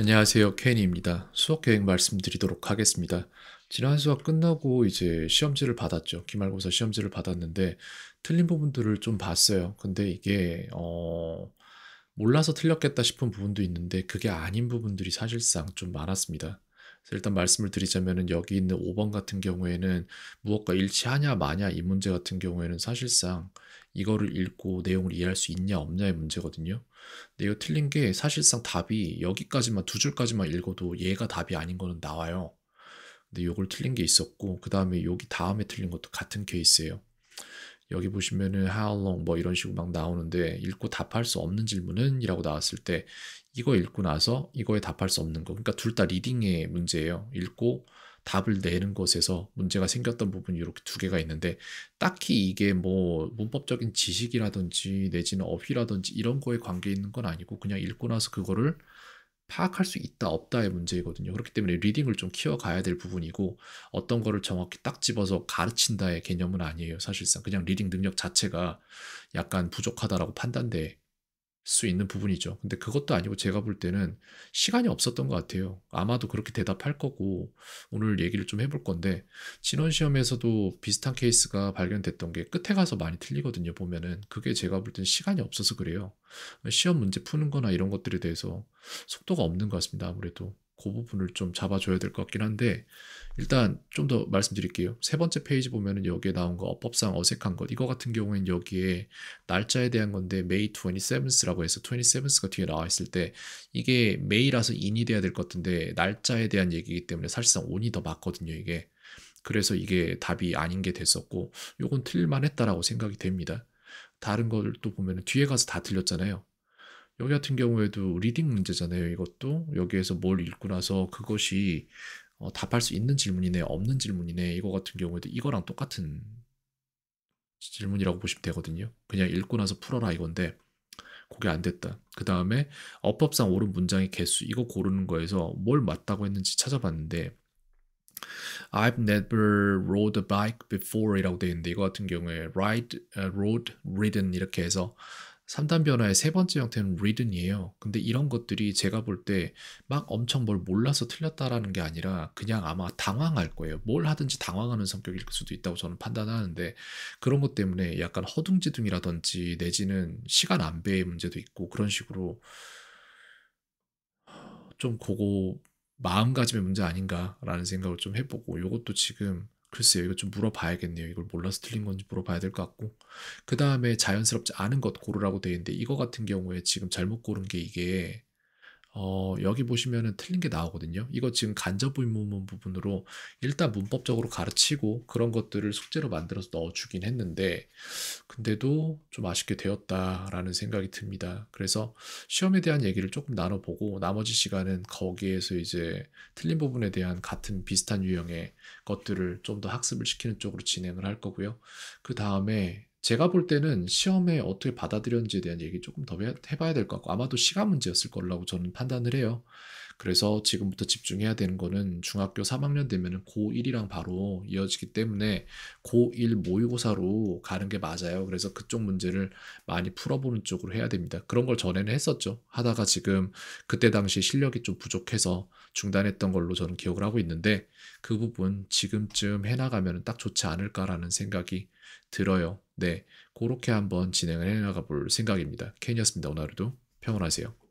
안녕하세요. 케니입니다. 수업 계획 말씀드리도록 하겠습니다. 지난 수업 끝나고 이제 시험지를 받았죠. 기말고사 시험지를 받았는데 틀린 부분들을 좀 봤어요. 근데 이게 어 몰라서 틀렸겠다 싶은 부분도 있는데 그게 아닌 부분들이 사실상 좀 많았습니다. 그래서 일단 말씀을 드리자면 여기 있는 5번 같은 경우에는 무엇과 일치하냐 마냐 이 문제 같은 경우에는 사실상 이거를 읽고 내용을 이해할 수 있냐 없냐의 문제거든요. 근데 이거 틀린 게 사실상 답이 여기까지만 두 줄까지만 읽어도 얘가 답이 아닌 거는 나와요. 근데 이걸 틀린 게 있었고 그 다음에 여기 다음에 틀린 것도 같은 케이스예요. 여기 보시면은 how long 뭐 이런 식으로 막 나오는데 읽고 답할 수 없는 질문은 이라고 나왔을 때 이거 읽고 나서 이거에 답할 수 없는 거 그러니까 둘 다 리딩의 문제예요. 읽고 답을 내는 것에서 문제가 생겼던 부분이 이렇게 두 개가 있는데 딱히 이게 뭐 문법적인 지식이라든지 내지는 어휘라든지 이런 거에 관계 있는 건 아니고 그냥 읽고 나서 그거를 파악할 수 있다 없다의 문제이거든요. 그렇기 때문에 리딩을 좀 키워가야 될 부분이고 어떤 거를 정확히 딱 집어서 가르친다의 개념은 아니에요. 사실상 그냥 리딩 능력 자체가 약간 부족하다라고 판단돼 수 있는 부분이죠. 근데 그것도 아니고 제가 볼 때는 시간이 없었던 것 같아요. 아마도 그렇게 대답할 거고 오늘 얘기를 좀 해볼 건데 진원 시험에서도 비슷한 케이스가 발견됐던 게 끝에 가서 많이 틀리거든요. 보면은 그게 제가 볼 때는 시간이 없어서 그래요. 시험 문제 푸는 거나 이런 것들에 대해서 속도가 없는 것 같습니다. 아무래도 그 부분을 좀 잡아줘야 될 것 같긴 한데 일단 좀 더 말씀드릴게요. 세 번째 페이지 보면은 여기에 나온 거 어법상 어색한 것 이거 같은 경우에는 여기에 날짜에 대한 건데 May 27th라고 해서 27th가 뒤에 나와 있을 때 이게 May라서 in이 돼야 될 것 같은데 날짜에 대한 얘기이기 때문에 사실상 on이 더 맞거든요 이게. 그래서 이게 답이 아닌 게 됐었고 요건 틀릴만 했다라고 생각이 됩니다. 다른 걸 또 보면 뒤에 가서 다 틀렸잖아요. 여기 같은 경우에도 리딩 문제잖아요. 이것도 여기에서 뭘 읽고 나서 그것이 어, 답할 수 있는 질문이네, 없는 질문이네. 이거 같은 경우에도 이거랑 똑같은 질문이라고 보시면 되거든요. 그냥 읽고 나서 풀어라 이건데 그게 안 됐다. 그 다음에 어법상 옳은 문장의 개수 이거 고르는 거에서 뭘 맞다고 했는지 찾아봤는데 I've never rode a bike before 이라고 되어 있는데 이거 같은 경우에 ride, uh, rode, ridden 이렇게 해서 3단 변화의 세 번째 형태는 리든이에요. 근데 이런 것들이 제가 볼 때 막 엄청 뭘 몰라서 틀렸다라는 게 아니라 그냥 아마 당황할 거예요. 뭘 하든지 당황하는 성격일 수도 있다고 저는 판단하는데 그런 것 때문에 약간 허둥지둥이라든지 내지는 시간 안배의 문제도 있고 그런 식으로 좀 그거 마음가짐의 문제 아닌가라는 생각을 좀 해보고 이것도 지금 글쎄요, 이거 좀 물어봐야겠네요. 이걸 몰라서 틀린 건지 물어봐야 될 것 같고. 그 다음에 자연스럽지 않은 것 고르라고 되어 있는데, 이거 같은 경우에 지금 잘못 고른 게 이게 어, 여기 보시면은 틀린 게 나오거든요. 이거 지금 간접 의문문 부분으로 일단 문법적으로 가르치고 그런 것들을 숙제로 만들어서 넣어주긴 했는데, 근데도 좀 아쉽게 되었다라는 생각이 듭니다. 그래서 시험에 대한 얘기를 조금 나눠보고 나머지 시간은 거기에서 이제 틀린 부분에 대한 같은 비슷한 유형의 것들을 좀 더 학습을 시키는 쪽으로 진행을 할 거고요. 그 다음에 제가 볼 때는 시험에 어떻게 받아들였는지에 대한 얘기 조금 더 해봐야 될 것 같고 아마도 시간 문제였을 거라고 저는 판단을 해요. 그래서 지금부터 집중해야 되는 거는 중학교 3학년 되면은 고1이랑 바로 이어지기 때문에 고1 모의고사로 가는 게 맞아요. 그래서 그쪽 문제를 많이 풀어보는 쪽으로 해야 됩니다. 그런 걸 전에는 했었죠. 하다가 지금 그때 당시 실력이 좀 부족해서 중단했던 걸로 저는 기억을 하고 있는데 그 부분 지금쯤 해나가면 딱 좋지 않을까라는 생각이 들어요. 네, 그렇게 한번 진행을 해나가 볼 생각입니다. 케이었습니다 오늘 하루도 평온하세요.